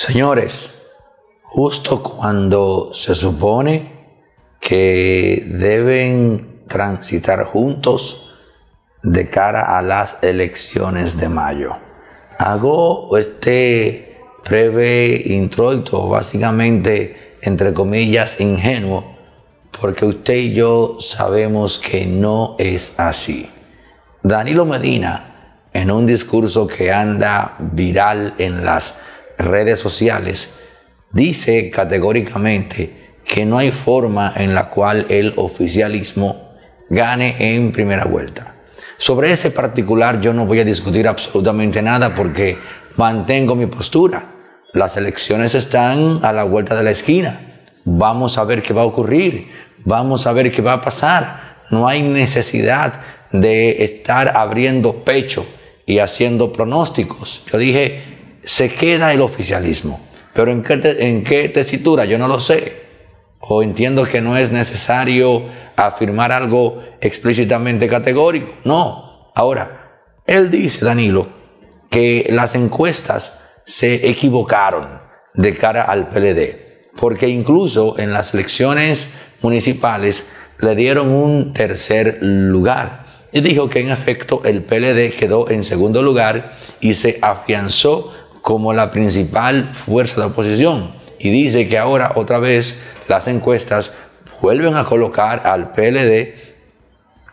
Señores, justo cuando se supone que deben transitar juntos de cara a las elecciones de mayo. Hago este breve introito, básicamente, entre comillas, ingenuo, porque usted y yo sabemos que no es así. Danilo Medina, en un discurso que anda viral en las redes sociales, dice categóricamente que no hay forma en la cual el oficialismo gane en primera vuelta. Sobre ese particular yo no voy a discutir absolutamente nada porque mantengo mi postura. Las elecciones están a la vuelta de la esquina. Vamos a ver qué va a ocurrir. Vamos a ver qué va a pasar. No hay necesidad de estar abriendo pecho y haciendo pronósticos. Yo dije se queda el oficialismo. Pero ¿en qué, en qué tesitura? Yo no lo sé. O entiendo que no es necesario afirmar algo explícitamente categórico. No. Ahora, él dice, Danilo, que las encuestas se equivocaron de cara al PLD, porque incluso en las elecciones municipales le dieron un tercer lugar y dijo que en efecto el PLD quedó en segundo lugar y se afianzó como la principal fuerza de oposición. Y dice que ahora otra vez las encuestas vuelven a colocar al PLD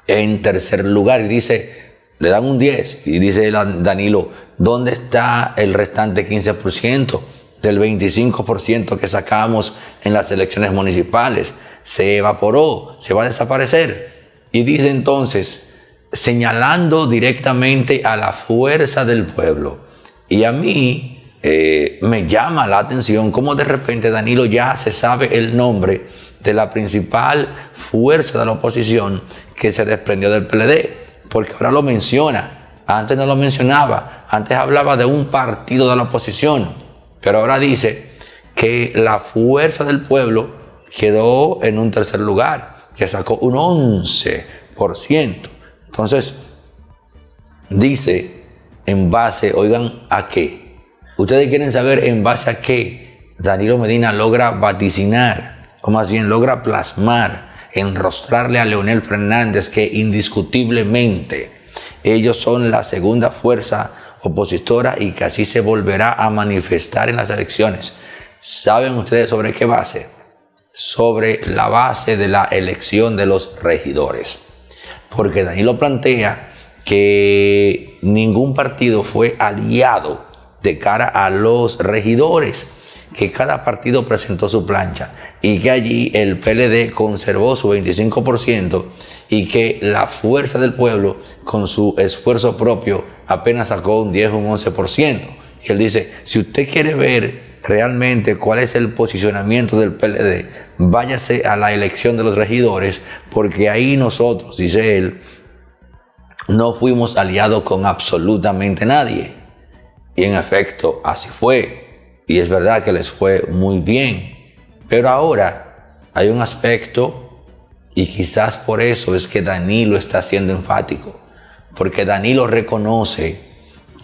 en tercer lugar. Y dice, le dan un 10. Y dice Danilo, ¿dónde está el restante 15% del 25% que sacamos en las elecciones municipales? Se evaporó, se va a desaparecer. Y dice entonces, señalando directamente a la fuerza del pueblo, y a mí eh, me llama la atención cómo de repente Danilo ya se sabe el nombre de la principal fuerza de la oposición que se desprendió del PLD, porque ahora lo menciona, antes no lo mencionaba, antes hablaba de un partido de la oposición, pero ahora dice que la fuerza del pueblo quedó en un tercer lugar, que sacó un 11%. Entonces, dice en base, oigan, a qué. Ustedes quieren saber en base a qué Danilo Medina logra vaticinar, o más bien logra plasmar, enrostrarle a Leonel Fernández que indiscutiblemente ellos son la segunda fuerza opositora y que así se volverá a manifestar en las elecciones. ¿Saben ustedes sobre qué base? Sobre la base de la elección de los regidores. Porque Danilo plantea que ningún partido fue aliado de cara a los regidores, que cada partido presentó su plancha y que allí el PLD conservó su 25% y que la fuerza del pueblo con su esfuerzo propio apenas sacó un 10 o un 11%. Y él dice, si usted quiere ver realmente cuál es el posicionamiento del PLD, váyase a la elección de los regidores, porque ahí nosotros, dice él, no fuimos aliados con absolutamente nadie. Y en efecto, así fue. Y es verdad que les fue muy bien. Pero ahora hay un aspecto, y quizás por eso es que Danilo está siendo enfático. Porque Danilo reconoce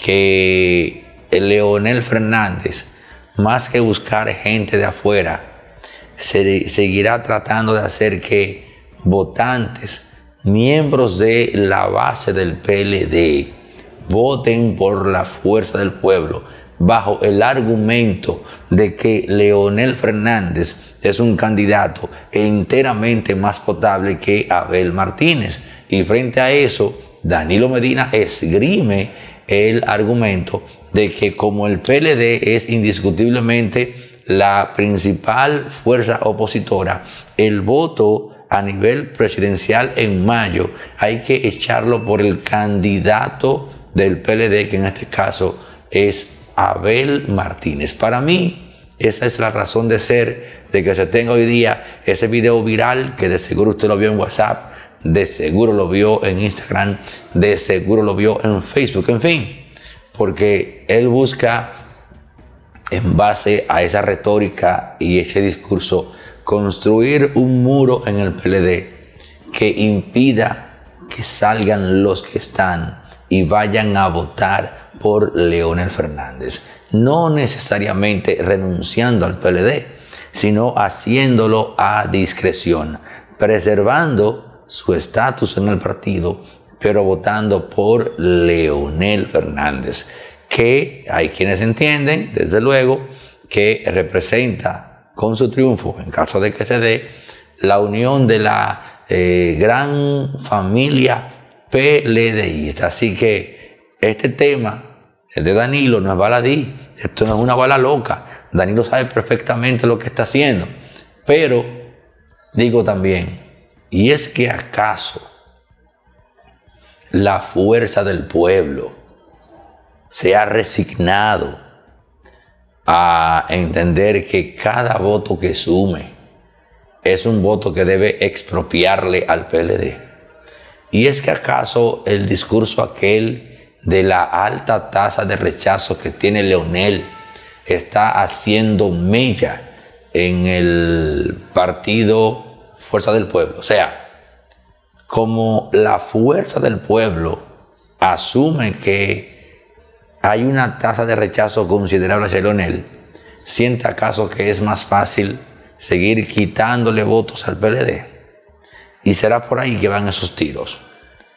que Leonel Fernández, más que buscar gente de afuera, seguirá tratando de hacer que votantes miembros de la base del PLD voten por la fuerza del pueblo bajo el argumento de que Leonel Fernández es un candidato enteramente más potable que Abel Martínez. Y frente a eso, Danilo Medina esgrime el argumento de que como el PLD es indiscutiblemente la principal fuerza opositora, el voto a nivel presidencial en mayo, hay que echarlo por el candidato del PLD, que en este caso es Abel Martínez. Para mí, esa es la razón de ser de que se tenga hoy día ese video viral que de seguro usted lo vio en WhatsApp, de seguro lo vio en Instagram, de seguro lo vio en Facebook, en fin, porque él busca en base a esa retórica y ese discurso construir un muro en el PLD que impida que salgan los que están y vayan a votar por Leonel Fernández. No necesariamente renunciando al PLD, sino haciéndolo a discreción, preservando su estatus en el partido, pero votando por Leonel Fernández, que hay quienes entienden, desde luego, que representa con su triunfo, en caso de que se dé, la unión de la eh, gran familia PLD. Así que este tema, es de Danilo, no es baladí, esto no es una bala loca. Danilo sabe perfectamente lo que está haciendo. Pero digo también, ¿y es que acaso la fuerza del pueblo se ha resignado a entender que cada voto que sume es un voto que debe expropiarle al PLD. Y es que acaso el discurso aquel de la alta tasa de rechazo que tiene Leonel está haciendo mella en el partido Fuerza del Pueblo. O sea, como la fuerza del pueblo asume que hay una tasa de rechazo considerable hacia Leonel, ¿siente acaso que es más fácil seguir quitándole votos al PLD? Y será por ahí que van esos tiros.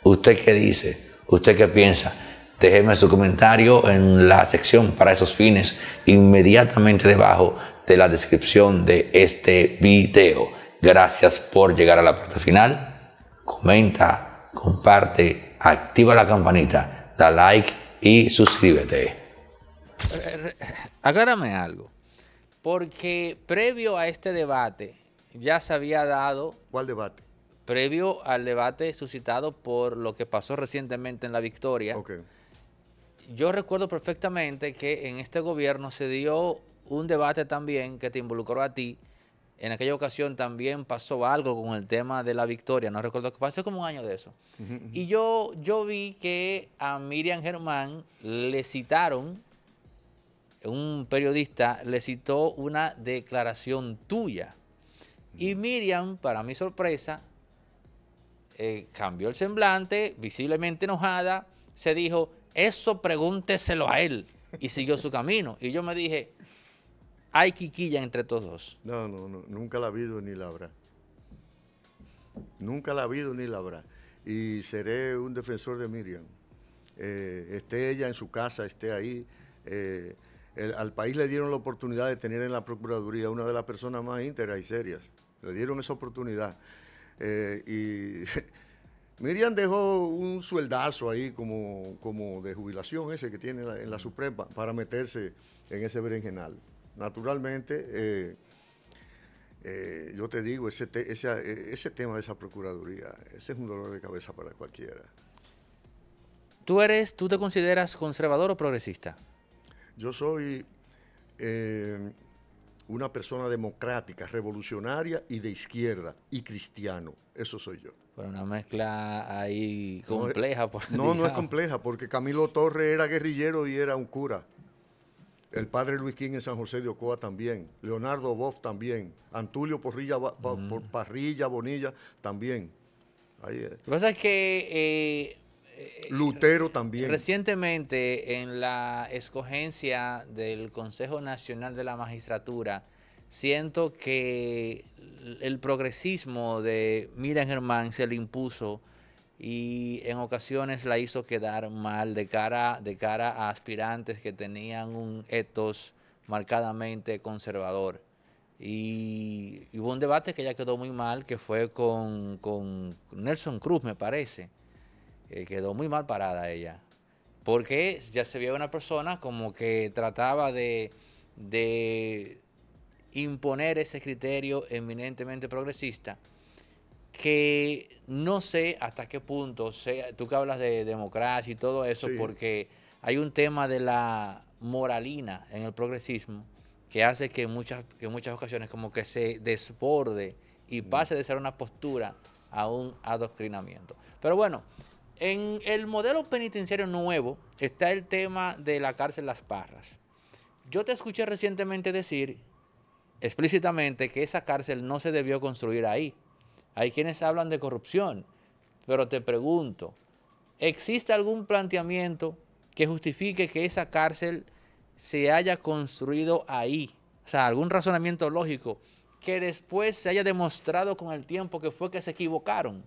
¿Usted qué dice? ¿Usted qué piensa? Déjeme su comentario en la sección para esos fines inmediatamente debajo de la descripción de este video. Gracias por llegar a la parte final. Comenta, comparte, activa la campanita, da like y suscríbete. Aclárame algo, porque previo a este debate ya se había dado... ¿Cuál debate? Previo al debate suscitado por lo que pasó recientemente en la victoria. Yo recuerdo perfectamente que en este gobierno se dio un debate también que te involucró a ti en aquella ocasión también pasó algo con el tema de la victoria, no recuerdo que pasó como un año de eso. Y yo, yo vi que a Miriam Germán le citaron, un periodista le citó una declaración tuya. Y Miriam, para mi sorpresa, eh, cambió el semblante, visiblemente enojada, se dijo, eso pregúnteselo a él. Y siguió su camino. Y yo me dije, hay quiquilla entre todos dos. No, no, nunca la ha habido ni la habrá. Nunca la ha habido ni la habrá. Y seré un defensor de Miriam. Eh, esté ella en su casa, esté ahí. Eh, al país le dieron la oportunidad de tener en la Procuraduría una de las personas más íntegras y serias. Le dieron esa oportunidad. Eh, y Miriam dejó un sueldazo ahí como, como de jubilación ese que tiene la, en la Suprema para meterse en ese berenjenal naturalmente, eh, eh, yo te digo, ese, e, ese, tema de esa Procuraduría, ese es un dolor de cabeza para cualquiera. ¿Tú eres, tú te consideras conservador o progresista? Yo soy eh, una persona democrática, revolucionaria y de izquierda y cristiano. Eso soy yo. Pero una mezcla ahí compleja. No, no, no, es compleja, porque Camilo Torres era guerrillero y era un cura. El padre Luis King en San José de Ocoa también. Leonardo Boff también. Antulio Porrilla, mm. Parrilla Bonilla también. Eh. Lo que pasa es que... Eh, eh, Lutero también. Recientemente, en la escogencia del Consejo Nacional de la Magistratura, siento que el progresismo de Miriam Germán se le impuso y en ocasiones la hizo quedar mal de cara, de cara a aspirantes que tenían un etos marcadamente conservador. Y, hubo un debate que ya quedó muy mal, que fue con, Nelson Cruz, me parece. quedó muy mal parada ella. Porque ya se vio una persona como que trataba de, de imponer ese criterio eminentemente progresista que no sé hasta qué punto, sea, tú que hablas de democracia y todo eso, porque hay un tema de la moralina en el progresismo que hace que muchas, que en muchas ocasiones como que se desborde y mm. pase de ser una postura a un adoctrinamiento. Pero bueno, en el modelo penitenciario nuevo está el tema de la cárcel Las Parras. Yo te escuché recientemente decir explícitamente que esa cárcel no se debió construir ahí, hay quienes hablan de corrupción, pero te pregunto, ¿existe algún planteamiento que justifique que esa cárcel se haya construido ahí? O sea, algún razonamiento lógico que después se haya demostrado con el tiempo que fue que se equivocaron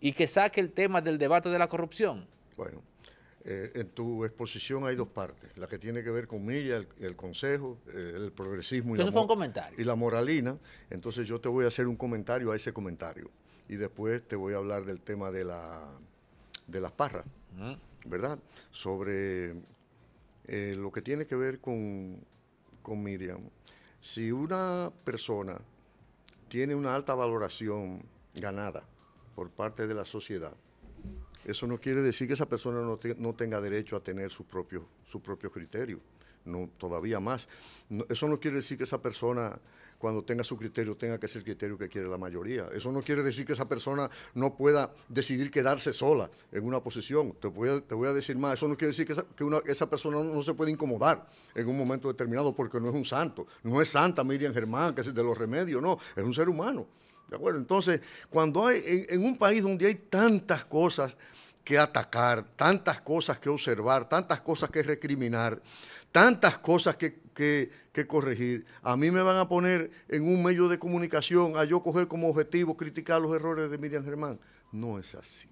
y que saque el tema del debate de la corrupción. Bueno, eh, en tu exposición hay dos partes, la que tiene que ver con Miriam, el, Consejo, eh, el progresismo y la, y la moralina. Entonces yo te voy a hacer un comentario a ese comentario y después te voy a hablar del tema de, las parras, mm. ¿verdad? Sobre eh, lo que tiene que ver con Miriam. Si una persona tiene una alta valoración ganada por parte de la sociedad, eso no quiere decir que esa persona no, tenga derecho a tener su propio, su propio criterio, no, todavía más. eso no quiere decir que esa persona, cuando tenga su criterio, tenga que ser el criterio que quiere la mayoría. Eso no quiere decir que esa persona no pueda decidir quedarse sola en una posición. Te voy a, te voy a decir más, eso no quiere decir que, esa, que persona no, se puede incomodar en un momento determinado porque no es un santo. No es santa Miriam Germán, que es de los remedios, no, es un ser humano entonces, cuando hay, en, un país donde hay tantas cosas que atacar, tantas cosas que observar, tantas cosas que recriminar, tantas cosas que, corregir. A mí me van a poner en un medio de comunicación a yo coger como objetivo criticar los errores de Miriam Germán. No es así.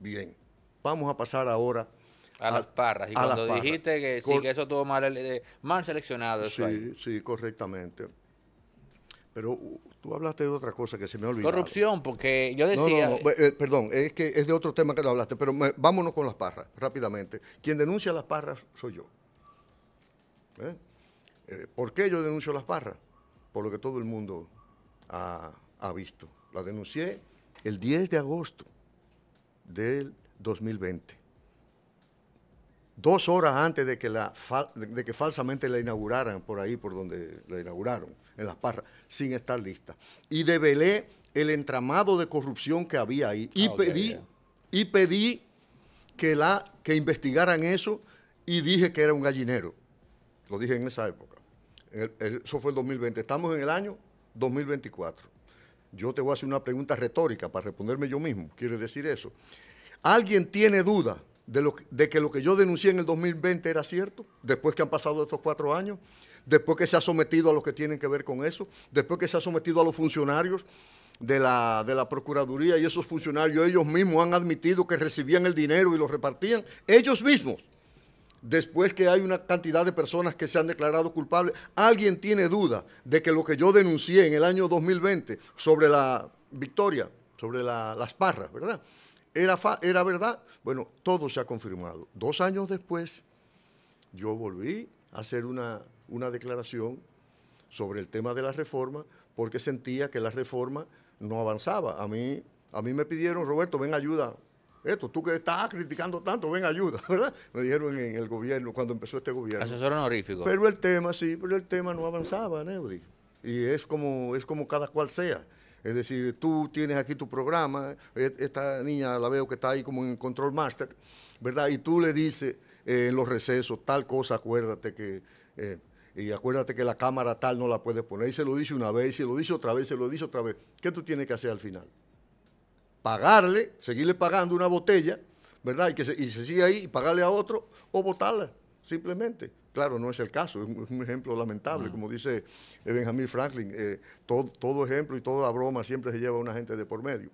Bien, vamos a pasar ahora. A, las parras. Y cuando dijiste que sí, que eso estuvo mal, eh, eh, seleccionado. Eso sí, sí, correctamente. Pero uh, tú hablaste de otra cosa que se me olvidado. Corrupción, porque yo decía... Eh, eh, perdón, es que es de otro tema que no hablaste, pero vámonos con las parras, rápidamente. Quien denuncia las parras soy yo. ¿Eh? ¿Eh? por qué yo denuncio las parras? Por lo que todo el mundo ha, ha visto. La denuncié el 10 de agosto del 2020 dos horas antes de que, la, que falsamente la inauguraran por ahí, por donde la inauguraron, en Las Parras, sin estar lista. Y develé el entramado de corrupción que había ahí y ah, pedí, y pedí que, la, que investigaran eso y dije que era un gallinero. Lo dije en esa época. eso fue el 2020. Estamos en el año 2024. Yo te voy a hacer una pregunta retórica para responderme yo mismo. ¿Quiere decir eso? ¿Alguien tiene duda? de, que lo que yo denuncié en el 2020 era cierto, después que han pasado estos cuatro años, después que se ha sometido a los que tienen que ver con eso, después que se ha sometido a los funcionarios de la, Procuraduría y esos funcionarios ellos mismos han admitido que recibían el dinero y lo repartían ellos mismos. Después que hay una cantidad de personas que se han declarado culpables, ¿alguien tiene duda de que lo que yo denuncié en el año 2020 sobre la victoria, sobre las parras, ¿verdad? ¿Era, verdad? Bueno, todo se ha confirmado. Dos años después, yo volví a hacer una, una declaración sobre el tema de la reforma porque sentía que la reforma no avanzaba. A mí, a mí me pidieron, Roberto, ven ayuda. Esto, tú que estás criticando tanto, ven ayuda, ¿verdad? Me dijeron en el gobierno, cuando empezó este gobierno. Asesor honorífico. Pero el tema, sí, pero el tema no avanzaba, Neudi. Y es como, es como cada cual sea. Es decir, tú tienes aquí tu programa, e-, esta niña la veo que está ahí como en control master, ¿verdad? Y tú le dices eh, en los recesos tal cosa, acuérdate que... Eh, y acuérdate que la cámara tal no la puedes poner. Y se lo dice una vez, y se lo dice otra vez, se lo dice otra vez. ¿Qué tú tienes que hacer al final? Pagarle, seguirle pagando una botella, ¿verdad? Y que se, y se sigue ahí y pagarle a otro o botarla, simplemente claro, no es el caso, es un, ejemplo lamentable, como dice eh, Benjamin Franklin, eh, todo, ejemplo y toda broma siempre se lleva a una gente de por medio.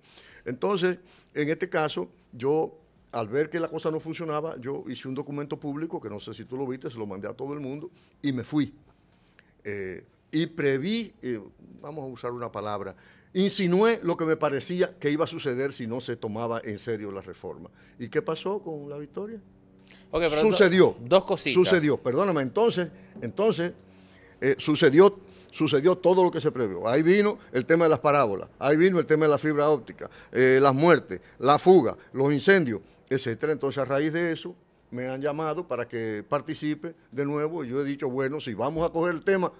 Entonces, en este caso, yo, al ver que la cosa no funcionaba, yo hice un documento público, que no sé si tú lo viste, se lo mandé a todo el mundo, y me fui. Eh, y preví, vamos a usar una palabra, insinué lo que me parecía que iba a suceder si no se tomaba en serio la reforma. ¿Y qué pasó con la victoria? sucedió. dos cositas. Sucedió, perdóname, entonces, entonces, eh, sucedió sucedió todo lo que se previó. Ahí vino el tema de las parábolas, ahí vino el tema de la fibra óptica, eh, las muertes, la fuga, los incendios, etcétera. Entonces, a raíz de eso, me han llamado para que participe de nuevo. Y yo he dicho, bueno, si vamos a coger el tema,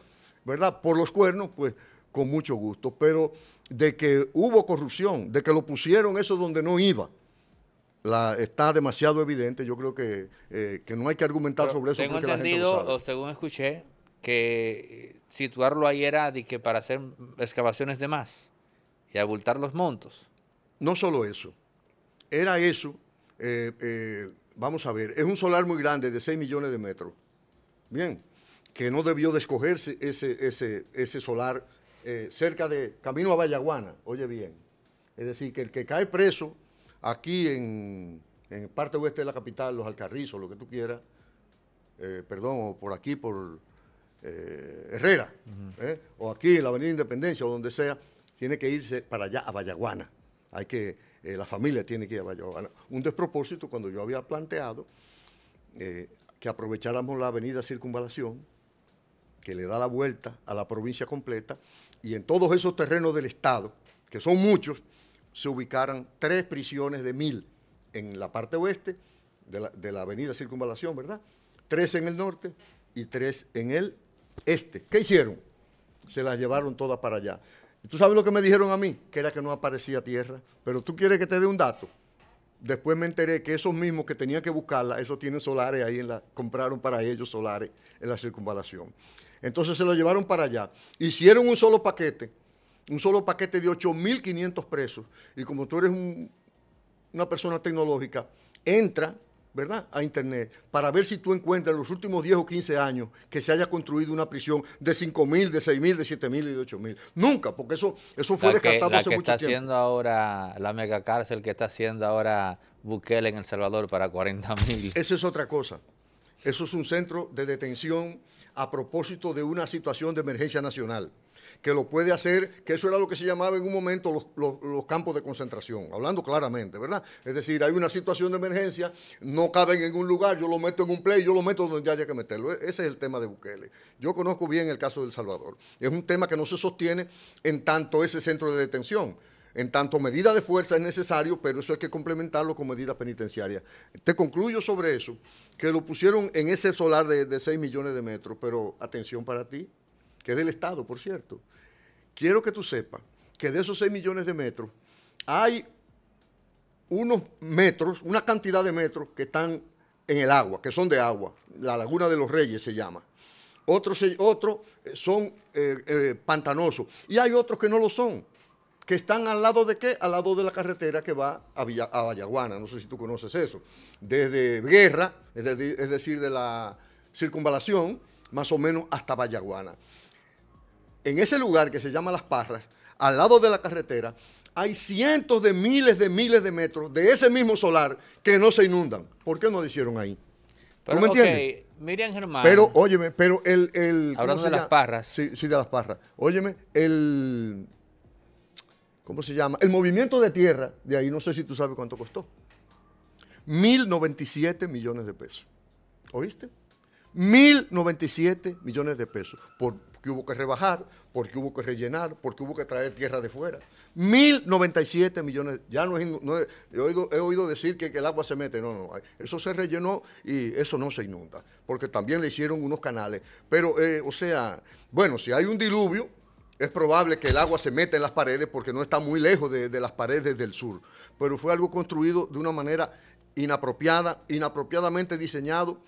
¿verdad? Por los cuernos, pues con mucho gusto. Pero de que hubo corrupción, de que lo pusieron eso donde no iba, está demasiado evidente. Yo creo que, eh, no hay que argumentar sobre eso. porque la gente lo sabe. o según escuché, que eh, situarlo ahí era para hacer excavaciones de más y abultar los montos. No solo eso. Era eso. Eh, vamos a ver, es un solar muy grande de 6 millones de metros. Bien, que no debió de escogerse ese, ese solar cerca de Camino a Vallaguana. Oye bien. Es decir, que el que cae preso Aquí en, parte oeste de la capital, los Alcarrizos, lo que tú quieras, eh, perdón, o por aquí, por eh, Herrera, eh, o aquí en la Avenida Independencia o donde sea, tiene que irse para allá a Vallaguana. Hay que, la familia tiene que ir a Vallaguana. Un despropósito cuando yo había planteado que aprovecháramos la avenida Circunvalación, que le da la vuelta a la provincia completa, y en todos esos terrenos del Estado, que son muchos, se ubicaran tres prisiones de mil en la parte oeste de la, avenida Circunvalación, ¿verdad? Tres en el norte y tres en el este. ¿Qué hicieron? Se las llevaron todas para allá. tú sabes lo que me dijeron a mí? Que era que no aparecía tierra. Pero tú quieres que te dé un dato. Después me enteré que esos mismos que tenían que buscarla, esos tienen solares ahí, en la, compraron para ellos solares en la circunvalación. Entonces se lo llevaron para allá. Hicieron un solo paquete un solo paquete de 8.500 presos. Y como tú eres una persona tecnológica, entra ¿verdad? a Internet para ver si tú encuentras en los últimos 10 o 15 años que se haya construido una prisión de 5.000, de 6.000, de 7.000 y de 8.000. Nunca, porque eso, eso fue la que, la que está haciendo ahora, la megacárcel que está haciendo ahora Bukele en El Salvador para 40.000. Eso es otra cosa. Eso es un centro de detención a propósito de una situación de emergencia nacional que lo puede hacer, que eso era lo que se llamaba en un momento los, campos de concentración, hablando claramente, ¿verdad? Es decir, hay una situación de emergencia, no caben en un lugar, yo lo meto en un play, yo lo meto donde haya que meterlo. E-, ese es el tema de Bukele. Yo conozco bien el caso del Salvador. Es un tema que no se sostiene en tanto ese centro de detención. En tanto, medida de fuerza es necesario, pero eso hay que complementarlo con medidas penitenciarias. Te concluyo sobre eso, que lo pusieron en ese solar de, de 6 millones de metros, pero atención para ti, que es del Estado, por cierto. Quiero que tú sepas que de esos 6 millones de metros, hay unos metros, una cantidad de metros que están en el agua, que son de agua. La Laguna de los Reyes se llama. Otros, eh, son eh, eh, pantanosos. Y hay otros que no lo son, que están al lado de qué? Al lado de la carretera que va a, Vallaguana. No sé si tú conoces eso. Desde Guerra, es, es decir, de la circunvalación, más o menos hasta Vallaguana en ese lugar que se llama Las Parras, al lado de la carretera, hay cientos de miles de miles de metros de ese mismo solar que no se inundan. ¿Por qué no lo hicieron ahí? Pero, ¿Tú me entiendes? Miriam Germán. Pero, óyeme, pero el... el hablando de las parras. Sí, sí, de las parras. Óyeme, el... ¿Cómo se llama? El movimiento de tierra, de ahí no sé si tú sabes cuánto costó. Mil 1.097 millones de pesos. ¿Oíste? Mil 1.097 millones de pesos por que hubo que rebajar, porque hubo que rellenar, porque hubo que traer tierra de fuera. 1.097 millones, ya no, es, he, oído, decir que, el agua se mete, no, no, eso se rellenó y eso no se inunda, porque también le hicieron unos canales. Pero, eh, o sea, bueno, si hay un diluvio, es probable que el agua se meta en las paredes porque no está muy lejos de, de las paredes del sur, pero fue algo construido de una manera inapropiada, inapropiadamente diseñado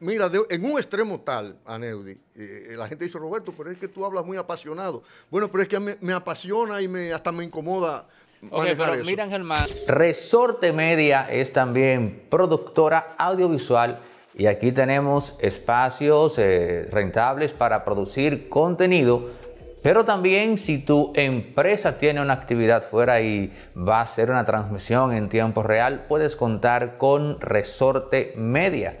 mira, en un extremo tal, Aneudi, eh, eh, la gente dice, Roberto, pero es que tú hablas muy apasionado. Bueno, pero es que me, apasiona y me, hasta me incomoda. Mira, manejar Germán. Resorte Media es también productora audiovisual y aquí tenemos espacios eh, rentables para producir contenido. Pero también si tu empresa tiene una actividad fuera y va a hacer una transmisión en tiempo real, puedes contar con Resorte Media